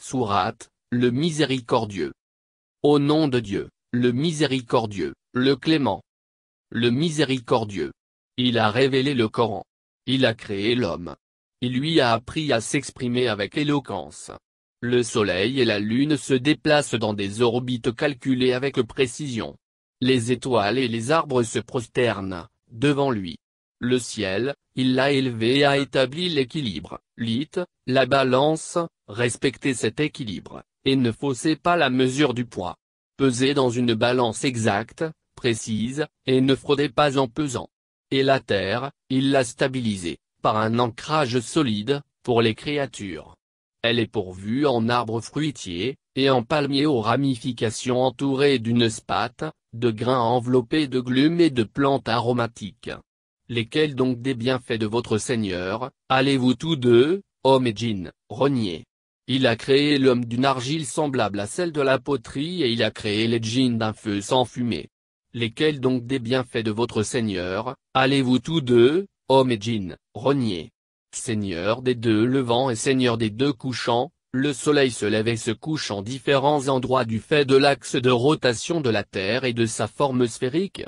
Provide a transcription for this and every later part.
Sourate, le miséricordieux. Au nom de Dieu, le miséricordieux, le clément. Le miséricordieux. Il a révélé le Coran. Il a créé l'homme. Il lui a appris à s'exprimer avec éloquence. Le Soleil et la Lune se déplacent dans des orbites calculées avec précision. Les étoiles et les arbres se prosternent, devant lui. Le ciel, il l'a élevé et a établi l'équilibre, l'it, la balance, Respectez cet équilibre, et ne faussez pas la mesure du poids. Pesez dans une balance exacte, précise, et ne fraudez pas en pesant. Et la terre, il l'a stabilisée, par un ancrage solide, pour les créatures. Elle est pourvue en arbres fruitiers, et en palmiers aux ramifications entourées d'une spate, de grains enveloppés de glumes et de plantes aromatiques. Lesquels donc des bienfaits de votre Seigneur, allez-vous tous deux, hommes et djinns, renier il a créé l'homme d'une argile semblable à celle de la poterie et il a créé les djinns d'un feu sans fumée. Lesquels donc des bienfaits de votre Seigneur, allez-vous tous deux, hommes et djinns, renier Seigneur des deux levants et Seigneur des deux couchants, le soleil se lève et se couche en différents endroits du fait de l'axe de rotation de la Terre et de sa forme sphérique.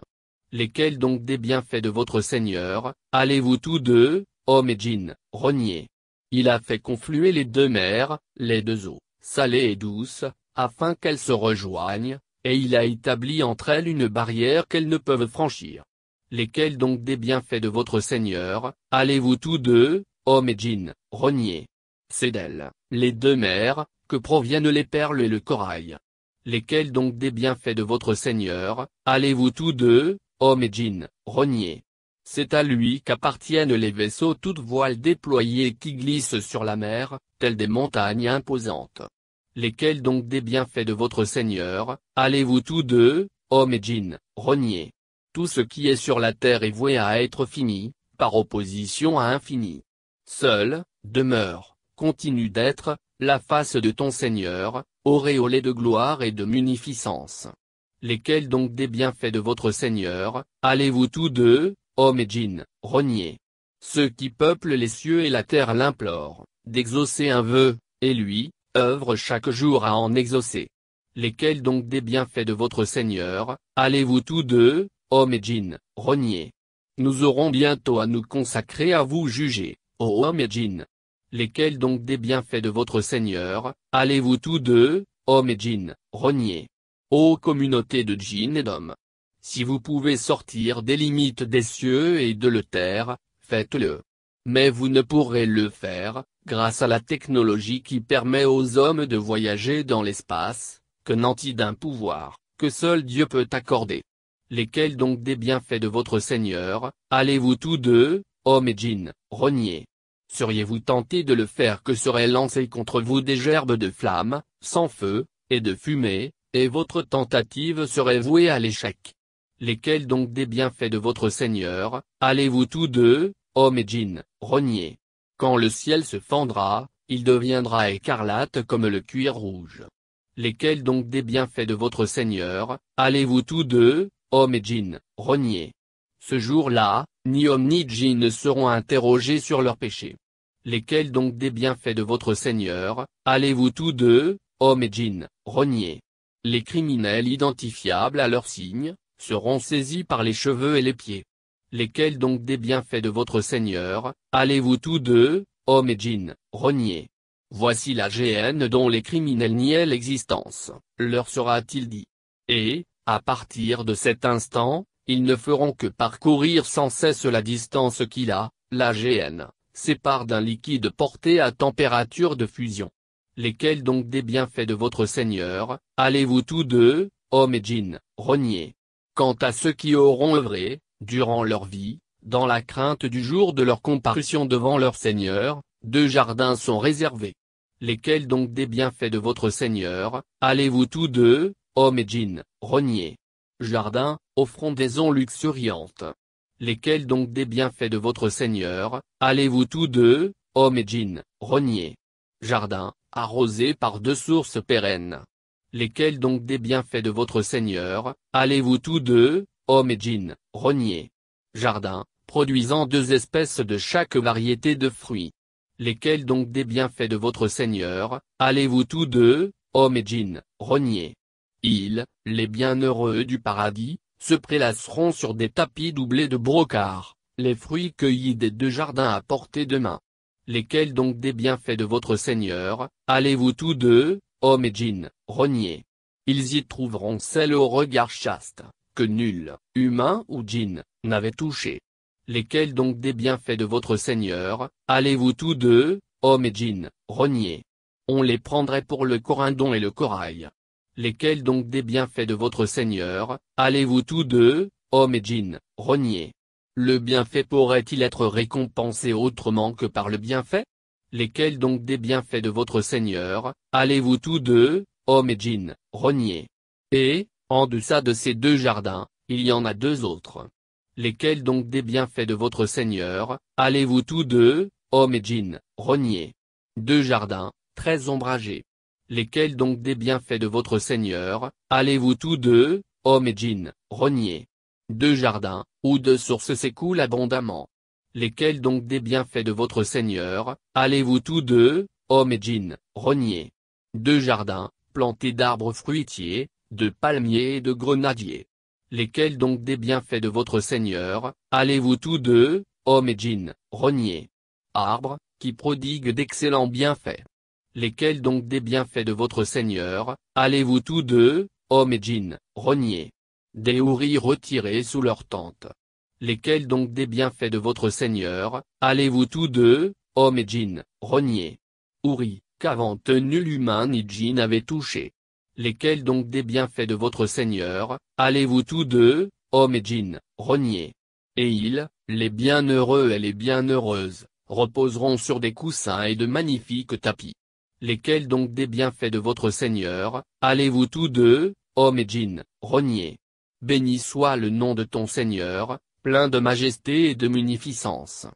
Lesquels donc des bienfaits de votre Seigneur, allez-vous tous deux, hommes et djinns, renier il a fait confluer les deux mers, les deux eaux, salées et douces, afin qu'elles se rejoignent, et il a établi entre elles une barrière qu'elles ne peuvent franchir. Lesquelles donc des bienfaits de votre Seigneur, allez-vous tous deux, hommes et djinns, renier C'est d'elles, les deux mers, que proviennent les perles et le corail. Lesquelles donc des bienfaits de votre Seigneur, allez-vous tous deux, hommes et djinns, renier c'est à lui qu'appartiennent les vaisseaux toutes voiles déployées qui glissent sur la mer, telles des montagnes imposantes. Lesquels donc des bienfaits de votre Seigneur, allez-vous tous deux, hommes et djinns, renier Tout ce qui est sur la terre est voué à être fini, par opposition à infini. Seul, demeure, continue d'être, la face de ton Seigneur, auréolée de gloire et de munificence. Lesquels donc des bienfaits de votre Seigneur, allez-vous tous deux, hommes et djinns, Ceux qui peuplent les cieux et la terre l'implorent, d'exaucer un vœu, et lui, œuvre chaque jour à en exaucer. Lesquels donc des bienfaits de votre Seigneur, allez-vous tous deux, hommes et djinns, rognier. Nous aurons bientôt à nous consacrer à vous juger, ô hommes et djinns. Lesquels donc des bienfaits de votre Seigneur, allez-vous tous deux, hommes et djinns, rognier. Ô communauté de djinns et d'hommes, si vous pouvez sortir des limites des cieux et de terre, faites-le. Mais vous ne pourrez le faire, grâce à la technologie qui permet aux hommes de voyager dans l'espace, que nanti d'un pouvoir, que seul Dieu peut accorder. Lesquels donc des bienfaits de votre Seigneur, allez-vous tous deux, hommes et djinns, renier Seriez-vous tenté de le faire que seraient lancés contre vous des gerbes de flammes, sans feu, et de fumée, et votre tentative serait vouée à l'échec lesquels donc des bienfaits de votre Seigneur, allez-vous tous deux, hommes et djinns, renier Quand le ciel se fendra, il deviendra écarlate comme le cuir rouge. Lesquels donc des bienfaits de votre Seigneur, allez-vous tous deux, hommes et djinn, renier Ce jour-là, ni homme ni djinn ne seront interrogés sur leurs péchés. Lesquels donc des bienfaits de votre Seigneur, allez-vous tous deux, hommes et djinn, renier Les criminels identifiables à leurs signes, seront saisis par les cheveux et les pieds. Lesquels donc des bienfaits de votre Seigneur, allez-vous tous deux, hommes et djinns, renier Voici la GN dont les criminels niaient l'existence, leur sera-t-il dit. Et, à partir de cet instant, ils ne feront que parcourir sans cesse la distance qu'il a, la GN, sépare d'un liquide porté à température de fusion. Lesquels donc des bienfaits de votre Seigneur, allez-vous tous deux, hommes et djinns, renier Quant à ceux qui auront œuvré, durant leur vie, dans la crainte du jour de leur comparution devant leur Seigneur, deux jardins sont réservés. Lesquels donc des bienfaits de votre Seigneur, allez-vous tous deux, hommes et djinns, renier Jardin, des ondes luxuriantes. Lesquels donc des bienfaits de votre Seigneur, allez-vous tous deux, hommes et djinns, renier Jardin, arrosé par deux sources pérennes. Lesquels donc des bienfaits de votre Seigneur, allez-vous tous deux, hommes et djinn, rognier Jardin, produisant deux espèces de chaque variété de fruits. Lesquels donc des bienfaits de votre Seigneur, allez-vous tous deux, hommes et djinn, rognier Ils, les bienheureux du paradis, se prélasseront sur des tapis doublés de brocart, les fruits cueillis des deux jardins à portée de main. Lesquels donc des bienfaits de votre Seigneur, allez-vous tous deux, Homme et Jean, Rognier. Ils y trouveront celle au regard chaste, que nul, humain ou djinn, n'avait touché. Lesquels donc des bienfaits de votre Seigneur, allez-vous tous deux, homme et djinn, rognés? On les prendrait pour le corindon et le corail. Lesquels donc des bienfaits de votre Seigneur, allez-vous tous deux, homme et djinn, rognés? Le bienfait pourrait-il être récompensé autrement que par le bienfait lesquels donc des bienfaits de votre Seigneur, allez-vous tous deux, hommes et djinn, renier. Et, en deçà de ces deux jardins, il y en a deux autres. Lesquels donc des bienfaits de votre Seigneur, allez-vous tous deux, hommes et djinn, renier. Deux jardins, très ombragés. Lesquels donc des bienfaits de votre Seigneur, allez-vous tous deux, hommes et djinn, renier. Deux jardins, où deux sources s'écoulent abondamment. Lesquels donc des bienfaits de votre Seigneur, allez-vous tous deux, hommes et djinns, rogner Deux jardins, plantés d'arbres fruitiers, de palmiers et de grenadiers. Lesquels donc des bienfaits de votre Seigneur, allez-vous tous deux, hommes et djinns, rogner Arbres, qui prodiguent d'excellents bienfaits. Lesquels donc des bienfaits de votre Seigneur, allez-vous tous deux, hommes et djinns, rogner Des houris retirés sous leur tente lesquels donc des bienfaits de votre Seigneur, allez-vous tous deux, homme et djinn, renier Ouri, qu'avant nul humain ni djinn avait touché. Lesquels donc des bienfaits de votre Seigneur, allez-vous tous deux, homme et djinn, renier Et ils, les bienheureux et les bienheureuses, reposeront sur des coussins et de magnifiques tapis. Lesquels donc des bienfaits de votre Seigneur, allez-vous tous deux, homme et djinn, renier Béni soit le nom de ton Seigneur, plein de majesté et de munificence.